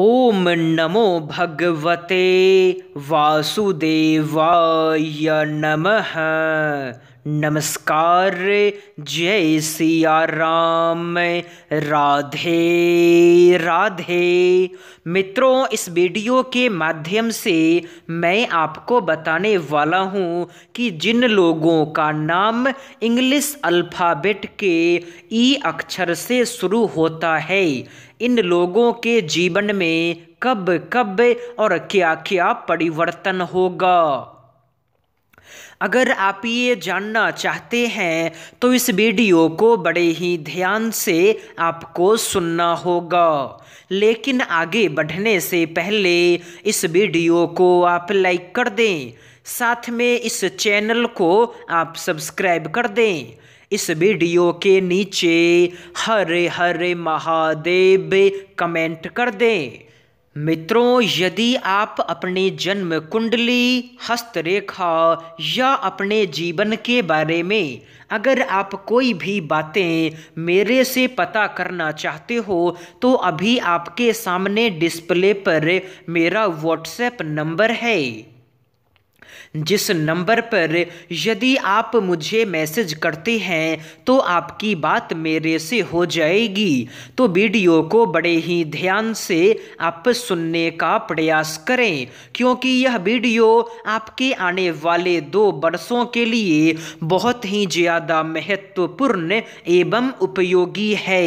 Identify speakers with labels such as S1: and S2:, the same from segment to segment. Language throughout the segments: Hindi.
S1: ॐ नमो भगवते वासुदेवाय नमः नमस्कार जय सिया राम राधे राधे मित्रों इस वीडियो के माध्यम से मैं आपको बताने वाला हूँ कि जिन लोगों का नाम इंग्लिश अल्फ़ाबेट के ई अक्षर से शुरू होता है इन लोगों के जीवन में कब कब और क्या क्या परिवर्तन होगा अगर आप ये जानना चाहते हैं तो इस वीडियो को बड़े ही ध्यान से आपको सुनना होगा लेकिन आगे बढ़ने से पहले इस वीडियो को आप लाइक कर दें साथ में इस चैनल को आप सब्सक्राइब कर दें इस वीडियो के नीचे हरे हरे महादेव कमेंट कर दें मित्रों यदि आप अपने जन्म कुंडली हस्तरेखा या अपने जीवन के बारे में अगर आप कोई भी बातें मेरे से पता करना चाहते हो तो अभी आपके सामने डिस्प्ले पर मेरा व्हाट्सएप नंबर है जिस नंबर पर यदि आप मुझे मैसेज करते हैं तो आपकी बात मेरे से हो जाएगी तो वीडियो को बड़े ही ध्यान से आप सुनने का प्रयास करें क्योंकि यह वीडियो आपके आने वाले दो वर्षों के लिए बहुत ही ज़्यादा महत्वपूर्ण एवं उपयोगी है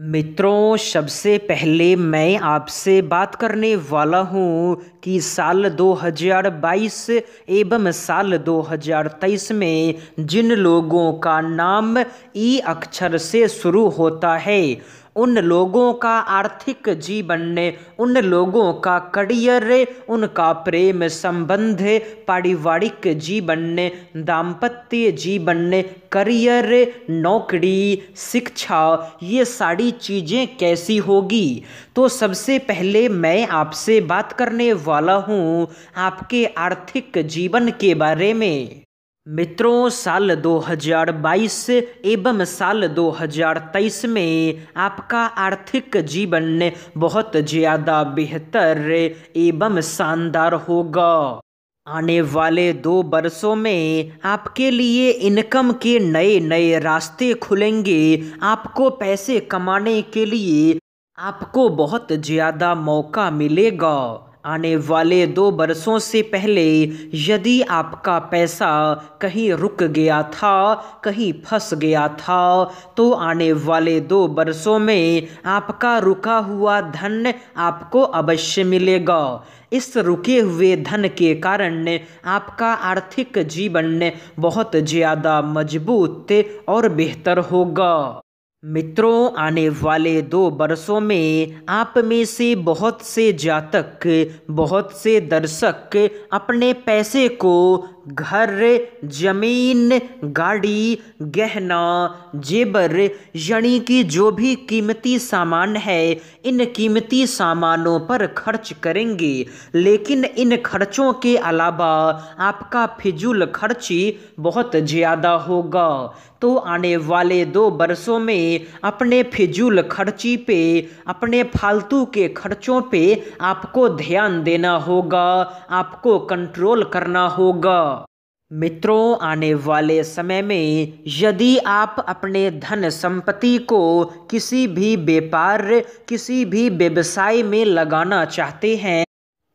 S1: मित्रों सबसे पहले मैं आपसे बात करने वाला हूँ कि साल 2022 एवं साल 2023 में जिन लोगों का नाम ई अक्षर से शुरू होता है उन लोगों का आर्थिक जीवन उन लोगों का करियर उनका प्रेम संबंध पारिवारिक जीवन दाम्पत्य जीवन करियर नौकरी शिक्षा ये सारी चीज़ें कैसी होगी तो सबसे पहले मैं आपसे बात करने वाला हूँ आपके आर्थिक जीवन के बारे में मित्रों साल 2022 एवं साल 2023 में आपका आर्थिक जीवन बहुत ज़्यादा बेहतर एवं शानदार होगा आने वाले दो वर्षों में आपके लिए इनकम के नए नए रास्ते खुलेंगे आपको पैसे कमाने के लिए आपको बहुत ज़्यादा मौका मिलेगा आने वाले दो बरसों से पहले यदि आपका पैसा कहीं रुक गया था कहीं फंस गया था तो आने वाले दो बरसों में आपका रुका हुआ धन आपको अवश्य मिलेगा इस रुके हुए धन के कारण आपका आर्थिक जीवन बहुत ज़्यादा मजबूत और बेहतर होगा मित्रों आने वाले दो बरसों में आप में से बहुत से जातक बहुत से दर्शक अपने पैसे को घर जमीन गाड़ी गहना जेबर यानी कि जो भी कीमती सामान है इन कीमती सामानों पर खर्च करेंगे लेकिन इन खर्चों के अलावा आपका फिजूल खर्ची बहुत ज़्यादा होगा तो आने वाले दो बरसों में अपने फिजूल खर्ची पे अपने फालतू के खर्चों पे आपको ध्यान देना होगा आपको कंट्रोल करना होगा मित्रों आने वाले समय में यदि आप अपने धन संपत्ति को किसी भी व्यापार किसी भी व्यवसाय में लगाना चाहते हैं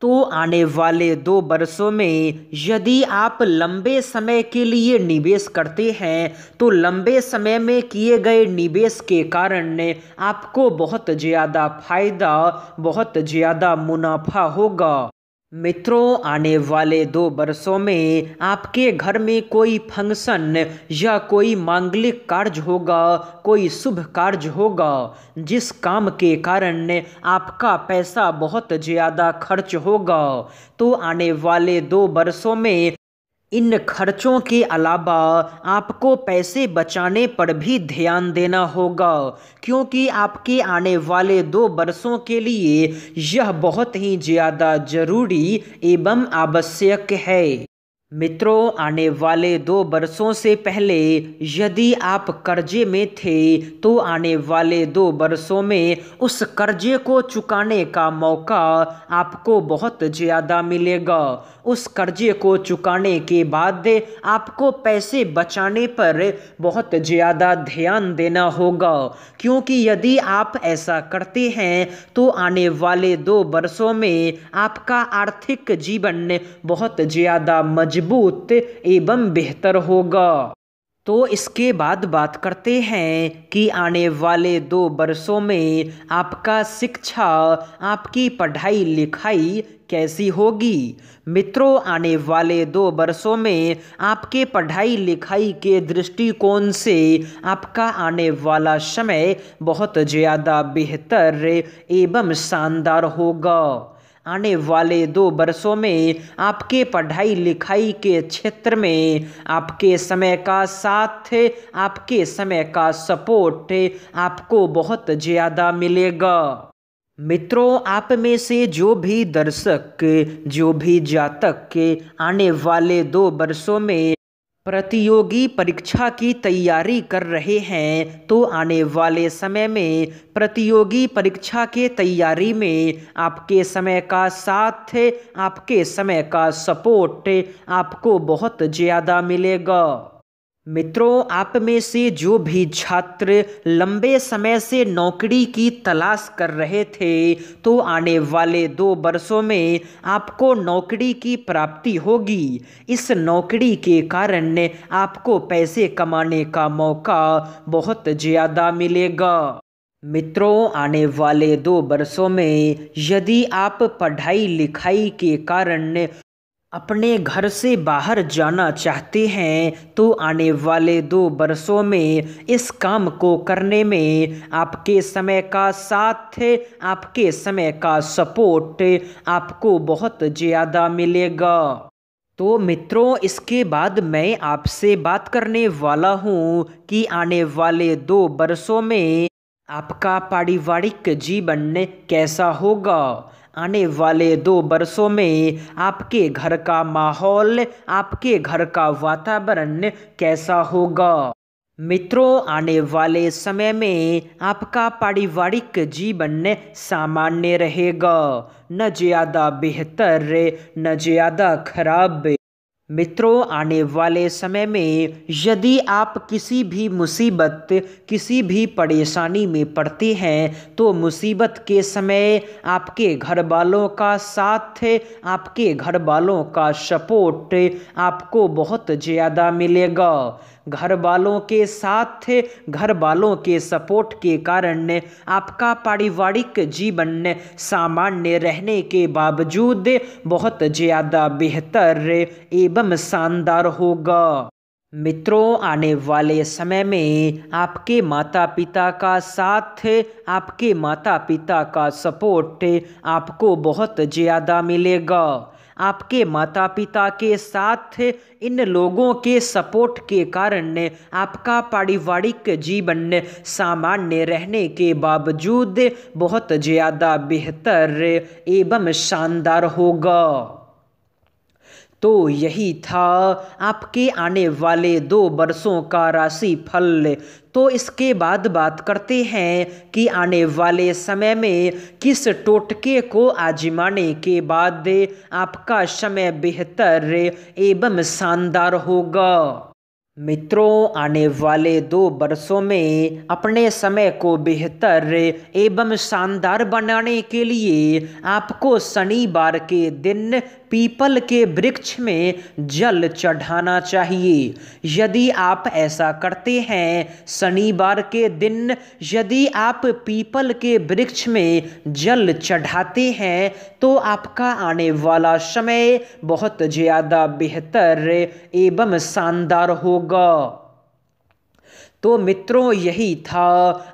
S1: तो आने वाले दो वर्षों में यदि आप लंबे समय के लिए निवेश करते हैं तो लंबे समय में किए गए निवेश के कारण आपको बहुत ज़्यादा फायदा बहुत ज़्यादा मुनाफा होगा मित्रों आने वाले दो बरसों में आपके घर में कोई फंक्शन या कोई मांगलिक कार्य होगा कोई शुभ कार्य होगा जिस काम के कारण आपका पैसा बहुत ज़्यादा खर्च होगा तो आने वाले दो बरसों में इन खर्चों के अलावा आपको पैसे बचाने पर भी ध्यान देना होगा क्योंकि आपके आने वाले दो वर्षों के लिए यह बहुत ही ज़्यादा ज़रूरी एवं आवश्यक है मित्रों आने वाले दो वर्षों से पहले यदि आप कर्जे में थे तो आने वाले दो वर्षों में उस कर्जे को चुकाने का मौका आपको बहुत ज़्यादा मिलेगा उस कर्जे को चुकाने के बाद आपको पैसे बचाने पर बहुत ज़्यादा ध्यान देना होगा क्योंकि यदि आप ऐसा करते हैं तो आने वाले दो वर्षों में आपका आर्थिक जीवन बहुत ज़्यादा मज मजबूत एवं बेहतर होगा तो इसके बाद बात करते हैं कि आने वाले दो वर्षों में आपका शिक्षा आपकी पढ़ाई लिखाई कैसी होगी मित्रों आने वाले दो वर्षों में आपके पढ़ाई लिखाई के दृष्टिकोण से आपका आने वाला समय बहुत ज़्यादा बेहतर एवं शानदार होगा आने वाले दो वर्षों में आपके पढ़ाई लिखाई के क्षेत्र में आपके समय का साथ आपके समय का सपोर्ट आपको बहुत ज़्यादा मिलेगा मित्रों आप में से जो भी दर्शक जो भी जातक आने वाले दो वर्षों में प्रतियोगी परीक्षा की तैयारी कर रहे हैं तो आने वाले समय में प्रतियोगी परीक्षा के तैयारी में आपके समय का साथ आपके समय का सपोर्ट आपको बहुत ज़्यादा मिलेगा मित्रों आप में से जो भी छात्र लंबे समय से नौकरी की तलाश कर रहे थे तो आने वाले दो वर्षों में आपको नौकरी की प्राप्ति होगी इस नौकरी के कारण आपको पैसे कमाने का मौका बहुत ज़्यादा मिलेगा मित्रों आने वाले दो वर्षों में यदि आप पढ़ाई लिखाई के कारण अपने घर से बाहर जाना चाहते हैं तो आने वाले दो बरसों में इस काम को करने में आपके समय का साथ आपके समय का सपोर्ट आपको बहुत ज़्यादा मिलेगा तो मित्रों इसके बाद मैं आपसे बात करने वाला हूँ कि आने वाले दो बरसों में आपका पारिवारिक जीवन कैसा होगा आने वाले दो बरसों में आपके घर का माहौल आपके घर का वातावरण कैसा होगा मित्रों आने वाले समय में आपका पारिवारिक जीवन सामान्य रहेगा न ज़्यादा बेहतर न ज़्यादा खराब मित्रों आने वाले समय में यदि आप किसी भी मुसीबत किसी भी परेशानी में पड़ते हैं तो मुसीबत के समय आपके घर वालों का साथ आपके घर वालों का सपोर्ट आपको बहुत ज़्यादा मिलेगा घर वालों के साथ घर वालों के सपोर्ट के कारण आपका पारिवारिक जीवन सामान्य रहने के बावजूद बहुत ज़्यादा बेहतर एवं शानदार होगा मित्रों आने वाले समय में आपके माता पिता का साथ आपके माता पिता का सपोर्ट आपको बहुत ज़्यादा मिलेगा आपके माता पिता के साथ इन लोगों के सपोर्ट के कारण आपका पारिवारिक जीवन सामान्य रहने के बावजूद बहुत ज़्यादा बेहतर एवं शानदार होगा तो यही था आपके आने वाले दो वर्षों का राशि फल तो इसके बाद बात करते हैं कि आने वाले समय में किस टोटके को आजमाने के बाद आपका समय बेहतर एवं शानदार होगा मित्रों आने वाले दो वर्षों में अपने समय को बेहतर एवं शानदार बनाने के लिए आपको शनिवार के दिन पीपल के वृक्ष में जल चढ़ाना चाहिए यदि आप ऐसा करते हैं शनिवार के दिन यदि आप पीपल के वृक्ष में जल चढ़ाते हैं तो आपका आने वाला समय बहुत ज़्यादा बेहतर एवं शानदार होगा तो मित्रों यही था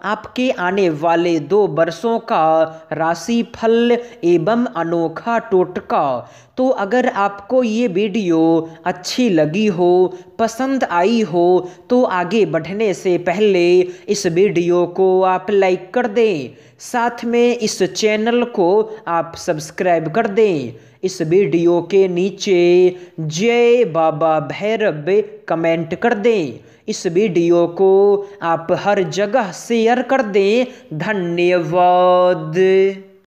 S1: आपके आने वाले दो वर्षों का राशि फल एवं अनोखा टोटका तो अगर आपको ये वीडियो अच्छी लगी हो पसंद आई हो तो आगे बढ़ने से पहले इस वीडियो को आप लाइक कर दें साथ में इस चैनल को आप सब्सक्राइब कर दें इस वीडियो के नीचे जय बाबा भैरव कमेंट कर दें इस वीडियो को आप हर जगह शेयर कर दें धन्यवाद